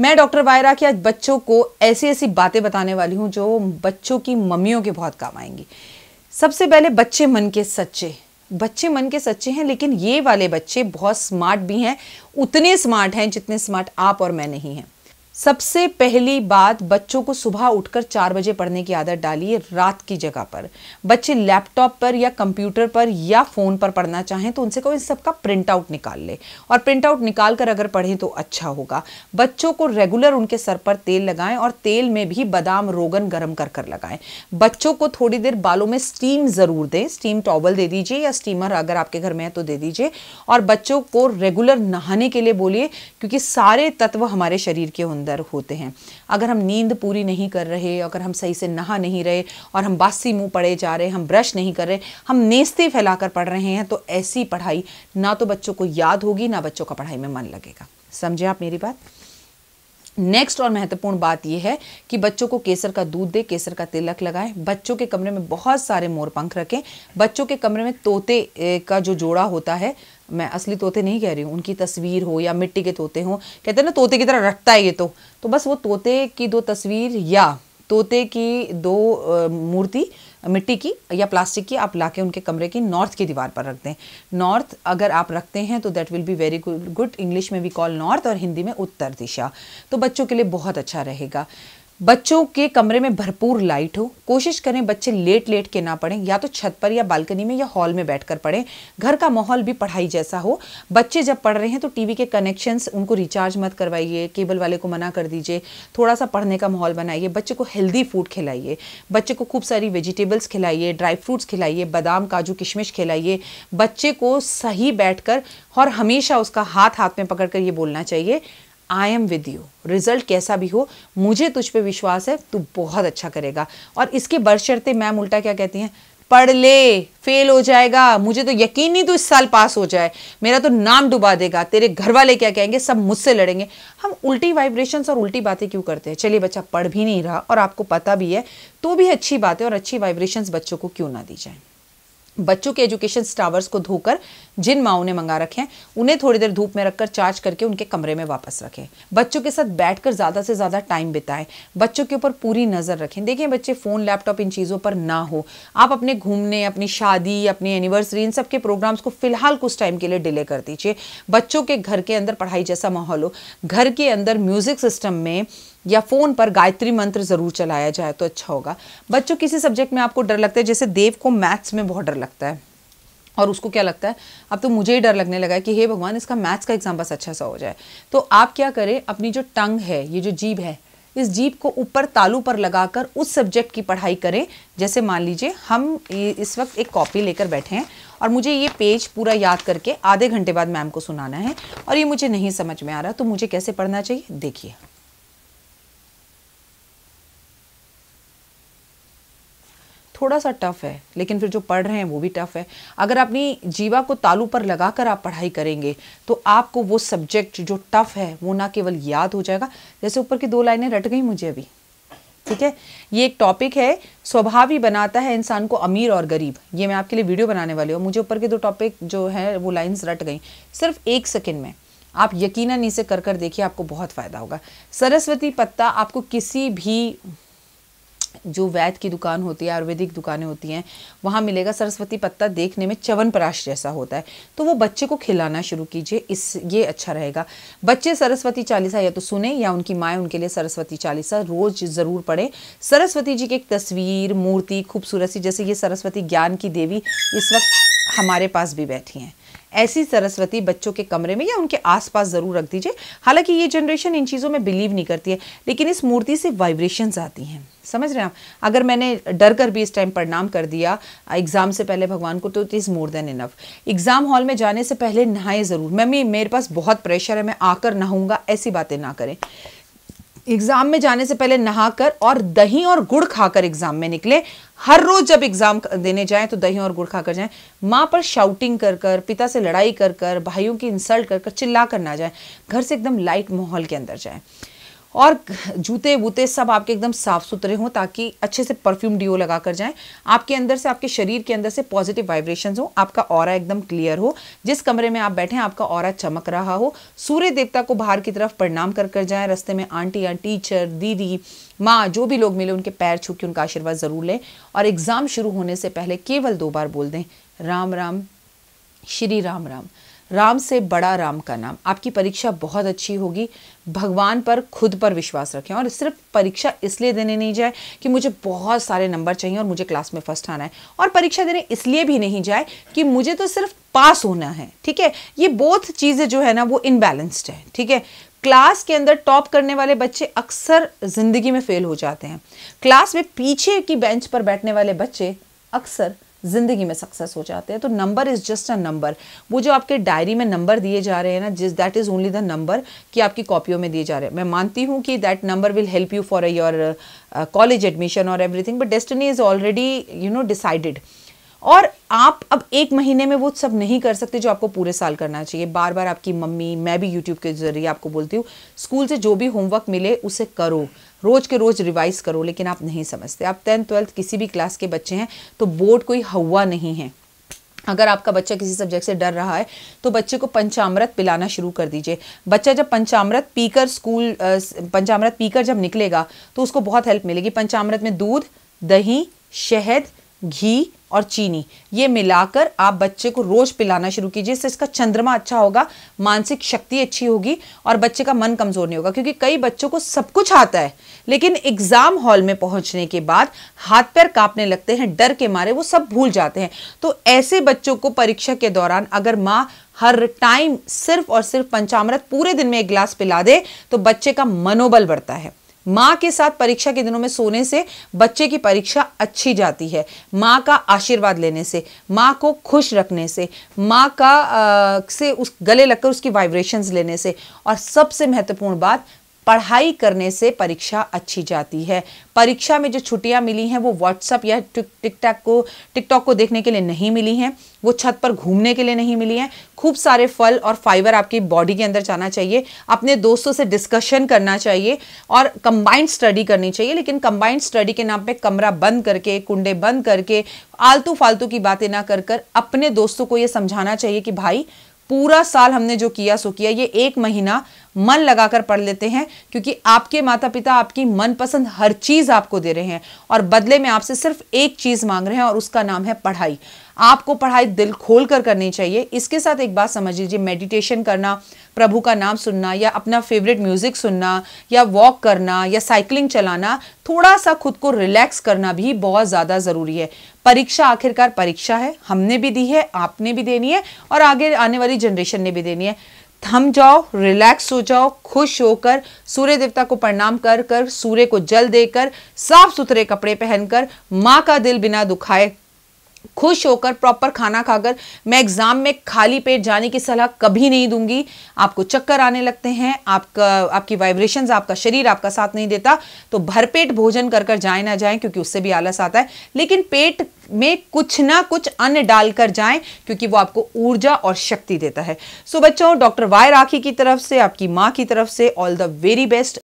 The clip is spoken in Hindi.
मैं डॉक्टर वायरा की आज बच्चों को ऐसी ऐसी बातें बताने वाली हूँ जो बच्चों की मम्मियों के बहुत काम आएंगी सबसे पहले बच्चे मन के सच्चे बच्चे मन के सच्चे हैं लेकिन ये वाले बच्चे बहुत स्मार्ट भी हैं उतने स्मार्ट हैं जितने स्मार्ट आप और मैं नहीं हैं सबसे पहली बात बच्चों को सुबह उठकर चार बजे पढ़ने की आदत डालिए रात की जगह पर बच्चे लैपटॉप पर या कंप्यूटर पर या फ़ोन पर पढ़ना चाहें तो उनसे कहो इन सबका प्रिंट आउट निकाल ले और प्रिंट आउट निकाल कर अगर पढ़ें तो अच्छा होगा बच्चों को रेगुलर उनके सर पर तेल लगाएं और तेल में भी बादाम रोगन गर्म कर कर लगाएं बच्चों को थोड़ी देर बालों में स्टीम ज़रूर दें स्टीम टॉवल दे दीजिए या स्टीमर अगर आपके घर में है तो दे दीजिए और बच्चों को रेगुलर नहाने के लिए बोलिए क्योंकि सारे तत्व हमारे शरीर के होंगे अंदर होते हैं अगर हम नींद पूरी नहीं कर रहे अगर हम सही से नहा नहीं रहे और हम बासी मुंह पड़े जा रहे हम ब्रश नहीं कर रहे हम नेस्ते फैलाकर पढ़ रहे हैं तो ऐसी पढ़ाई ना तो बच्चों को याद होगी ना बच्चों का पढ़ाई में मन लगेगा समझे आप मेरी बात नेक्स्ट और महत्वपूर्ण बात यह है कि बच्चों को केसर का दूध दे केसर का तिलक लगाएं बच्चों के कमरे में बहुत सारे मोर पंख रखें बच्चों के कमरे में तोते का जो जोड़ा होता है मैं असली तोते नहीं कह रही हूँ उनकी तस्वीर हो या मिट्टी के तोते हों कहते हैं ना तोते की तरह रटता है ये तो तो बस वो तोते की दो तस्वीर या तोते की दो मूर्ति मिट्टी की या प्लास्टिक की आप लाके उनके कमरे की नॉर्थ की दीवार पर रख दें नॉर्थ अगर आप रखते हैं तो that will be very good English में वी कॉल नॉर्थ और हिंदी में उत्तर दिशा तो बच्चों के लिए बहुत अच्छा रहेगा बच्चों के कमरे में भरपूर लाइट हो कोशिश करें बच्चे लेट लेट के ना पढ़ें या तो छत पर या बालकनी में या हॉल में बैठकर पढ़ें घर का माहौल भी पढ़ाई जैसा हो बच्चे जब पढ़ रहे हैं तो टीवी के कनेक्शंस उनको रिचार्ज मत करवाइए केबल वाले को मना कर दीजिए थोड़ा सा पढ़ने का माहौल बनाइए बच्चे को हेल्दी फूड खिलाइए बच्चे को खूब सारी वेजिटेबल्स खिलाइए ड्राई फ्रूट्स खिलाइए बादाम काजू किशमिश खिलाइए बच्चे को सही बैठ और हमेशा उसका हाथ हाथ में पकड़ कर ये बोलना चाहिए I am with you result कैसा भी हो मुझे तुझ पे विश्वास है तू बहुत अच्छा करेगा और इसके बशर्ते मैम उल्टा क्या कहती हैं पढ़ ले फेल हो जाएगा मुझे तो यकीन नहीं तू इस साल पास हो जाए मेरा तो नाम डुबा देगा तेरे घर वाले क्या कहेंगे सब मुझसे लड़ेंगे हम उल्टी वाइब्रेशन और उल्टी बातें क्यों करते हैं चलिए बच्चा पढ़ भी नहीं रहा और आपको पता भी है तो भी अच्छी बातें और अच्छी वाइब्रेशन बच्चों को क्यों ना दी जाए बच्चों के एजुकेशन स्टावर्स को धोकर जिन माओ ने मंगा रखे हैं उन्हें थोड़ी देर धूप में रखकर चार्ज करके उनके कमरे में वापस रखें बच्चों के साथ बैठकर ज़्यादा से ज़्यादा टाइम बिताएं बच्चों के ऊपर पूरी नज़र रखें देखिए बच्चे फ़ोन लैपटॉप इन चीज़ों पर ना हो आप अपने घूमने अपनी शादी अपनी एनिवर्सरी इन सब के प्रोग्राम्स को फिलहाल कुछ टाइम के लिए डिले कर दीजिए बच्चों के घर के अंदर पढ़ाई जैसा माहौल हो घर के अंदर म्यूज़िक सिस्टम में या फ़ोन पर गायत्री मंत्र ज़रूर चलाया जाए तो अच्छा होगा बच्चों किसी सब्जेक्ट में आपको डर लगता है जैसे देव को मैथ्स में बहुत डर लगता है और उसको क्या लगता है अब तो मुझे ही डर लगने लगा है कि हे भगवान इसका मैथ्स का एग्ज़ाम बस अच्छा सा हो जाए तो आप क्या करें अपनी जो टंग है ये जो जीभ है इस जीप को ऊपर तालू पर लगाकर उस सब्जेक्ट की पढ़ाई करें जैसे मान लीजिए हम इस वक्त एक कॉपी लेकर बैठे हैं और मुझे ये पेज पूरा याद करके आधे घंटे बाद मैम को सुनाना है और ये मुझे नहीं समझ में आ रहा तो मुझे कैसे पढ़ना चाहिए देखिए थोड़ा सा टफ है लेकिन फिर जो पढ़ रहे हैं वो भी टफ है अगर अपनी जीवा को तालू पर लगाकर आप पढ़ाई करेंगे तो आपको वो सब्जेक्ट जो टफ है वो ना केवल याद हो जाएगा जैसे ऊपर की दो लाइनें रट गई मुझे अभी ठीक है ये एक टॉपिक है स्वभाव ही बनाता है इंसान को अमीर और गरीब ये मैं आपके लिए वीडियो बनाने वाली हूँ मुझे ऊपर के दो टॉपिक जो है वो लाइन्स रट गई सिर्फ एक सेकेंड में आप यकीन इसे कर कर देखिए आपको बहुत फ़ायदा होगा सरस्वती पत्ता आपको किसी भी जो वैद की दुकान होती है आयुर्वेदिक दुकानें होती हैं वहाँ मिलेगा सरस्वती पत्ता देखने में चवन पराश जैसा होता है तो वो बच्चे को खिलाना शुरू कीजिए इस ये अच्छा रहेगा बच्चे सरस्वती चालीसा या तो सुने या उनकी माएँ उनके लिए सरस्वती चालीसा रोज ज़रूर पढ़े सरस्वती जी की एक तस्वीर मूर्ति खूबसूरत सी जैसे ये सरस्वती ज्ञान की देवी इस वक्त हमारे पास भी बैठी हैं ऐसी सरस्वती बच्चों के कमरे में या उनके आसपास ज़रूर रख दीजिए हालांकि ये जनरेशन इन चीज़ों में बिलीव नहीं करती है लेकिन इस मूर्ति से वाइब्रेशंस आती हैं समझ रहे हैं आप अगर मैंने डर कर भी इस टाइम प्रणाम कर दिया एग्ज़ाम से पहले भगवान को तो it is more than enough exam hall में जाने से पहले नहाए ज़रूर मम्मी मेरे पास बहुत प्रेशर है मैं आकर नहाऊंगा ऐसी बातें ना करें एग्जाम में जाने से पहले नहाकर और दही और गुड़ खाकर एग्जाम में निकले हर रोज जब एग्जाम देने जाए तो दही और गुड़ खाकर जाए माँ पर शाउटिंग कर कर पिता से लड़ाई कर कर भाइयों की इंसल्ट कर कर चिल्ला कर ना जाए घर से एकदम लाइट माहौल के अंदर जाए और जूते वूते सब आपके एकदम साफ सुथरे हों ताकि अच्छे से परफ्यूम डिओ लगा कर जाएं आपके अंदर से आपके शरीर के अंदर से पॉजिटिव वाइब्रेशन हो आपका और एकदम क्लियर हो जिस कमरे में आप बैठे आपका और चमक रहा हो सूर्य देवता को बाहर की तरफ प्रणाम कर कर जाए रस्ते में आंटियाँ टीचर दीदी माँ जो भी लोग मिले उनके पैर छू के उनका आशीर्वाद ज़रूर लें और एग्ज़ाम शुरू होने से पहले केवल दो बार बोल दें राम राम श्री राम राम राम से बड़ा राम का नाम आपकी परीक्षा बहुत अच्छी होगी भगवान पर खुद पर विश्वास रखें और सिर्फ परीक्षा इसलिए देने नहीं जाए कि मुझे बहुत सारे नंबर चाहिए और मुझे क्लास में फर्स्ट आना है और परीक्षा देने इसलिए भी नहीं जाए कि मुझे तो सिर्फ पास होना है ठीक है ये बोथ चीज़ें जो है ना वो इनबैलेंस्ड है ठीक है क्लास के अंदर टॉप करने वाले बच्चे अक्सर ज़िंदगी में फेल हो जाते हैं क्लास में पीछे की बेंच पर बैठने वाले बच्चे अक्सर ज़िंदगी में सक्सेस हो जाते हैं तो number is just a number वो जो आपके डायरी में नंबर दिए जा रहे हैं ना जिस that is only the number कि आपकी कॉपियों में दिए जा रहे हैं मैं मानती हूँ कि that number will help you for your college admission और everything but destiny is already you know decided और आप अब एक महीने में वो सब नहीं कर सकते जो आपको पूरे साल करना चाहिए बार बार आपकी मम्मी मैं भी यूट्यूब के जरिए आपको बोलती हूँ स्कूल से जो भी होमवर्क मिले उसे करो रोज़ के रोज़ रिवाइज़ करो लेकिन आप नहीं समझते आप टेंथ ट्वेल्थ किसी भी क्लास के बच्चे हैं तो बोर्ड कोई हवा नहीं है अगर आपका बच्चा किसी सब्जेक्ट से डर रहा है तो बच्चे को पंचामृत पिलाना शुरू कर दीजिए बच्चा जब पंचामृत पीकर स्कूल पंचामृत पीकर जब निकलेगा तो उसको बहुत हेल्प मिलेगी पंचामृत में दूध दही शहद घी और चीनी ये मिलाकर आप बच्चे को रोज पिलाना शुरू कीजिए इससे इसका चंद्रमा अच्छा होगा मानसिक शक्ति अच्छी होगी और बच्चे का मन कमजोर नहीं होगा क्योंकि कई बच्चों को सब कुछ आता है लेकिन एग्जाम हॉल में पहुंचने के बाद हाथ पैर कांपने लगते हैं डर के मारे वो सब भूल जाते हैं तो ऐसे बच्चों को परीक्षा के दौरान अगर माँ हर टाइम सिर्फ और सिर्फ पंचामृत पूरे दिन में एक गिलास पिला दे तो बच्चे का मनोबल बढ़ता है माँ के साथ परीक्षा के दिनों में सोने से बच्चे की परीक्षा अच्छी जाती है माँ का आशीर्वाद लेने से माँ को खुश रखने से माँ का आ, से उस गले लगकर उसकी वाइब्रेशंस लेने से और सबसे महत्वपूर्ण बात पढ़ाई करने से परीक्षा अच्छी जाती है परीक्षा में जो छुट्टियां मिली हैं वो व्हाट्सअप या टिकटॉक को टिकटॉक को देखने के लिए नहीं मिली हैं वो छत पर घूमने के लिए नहीं मिली हैं खूब सारे फल और फाइबर आपकी बॉडी के अंदर जाना चाहिए अपने दोस्तों से डिस्कशन करना चाहिए और कंबाइंड स्टडी करनी चाहिए लेकिन कंबाइंड स्टडी के नाम पे कमरा बंद करके कुंडे बंद करके आलतू फालतू की बातें ना कर कर अपने दोस्तों को ये समझाना चाहिए कि भाई पूरा साल हमने जो किया सो किया ये एक महीना मन लगाकर पढ़ लेते हैं क्योंकि आपके माता पिता आपकी मनपसंद हर चीज़ आपको दे रहे हैं और बदले में आपसे सिर्फ एक चीज़ मांग रहे हैं और उसका नाम है पढ़ाई आपको पढ़ाई दिल खोल कर करनी चाहिए इसके साथ एक बात समझ लीजिए मेडिटेशन करना प्रभु का नाम सुनना या अपना फेवरेट म्यूज़िक सुनना या वॉक करना या साइकिलिंग चलाना थोड़ा सा खुद को रिलैक्स करना भी बहुत ज़्यादा ज़रूरी है परीक्षा आखिरकार परीक्षा है हमने भी दी है आपने भी देनी है और आगे आने वाली जनरेशन ने भी देनी है थम जाओ रिलैक्स हो जाओ खुश होकर सूर्य देवता को प्रणाम कर कर सूर्य को जल देकर साफ सुथरे कपड़े पहनकर माँ का दिल बिना दुखाए खुश होकर प्रॉपर खाना खाकर मैं एग्ज़ाम में खाली पेट जाने की सलाह कभी नहीं दूंगी आपको चक्कर आने लगते हैं आपका आपकी वाइब्रेशंस आपका शरीर आपका साथ नहीं देता तो भरपेट भोजन कर कर जाए ना जाए क्योंकि उससे भी आलस आता है लेकिन पेट में कुछ ना कुछ अन्न डालकर जाएं क्योंकि वो आपको ऊर्जा और शक्ति देता है सो बच्चों डॉक्टर वाय राखी की तरफ से आपकी माँ की तरफ से ऑल द वेरी बेस्ट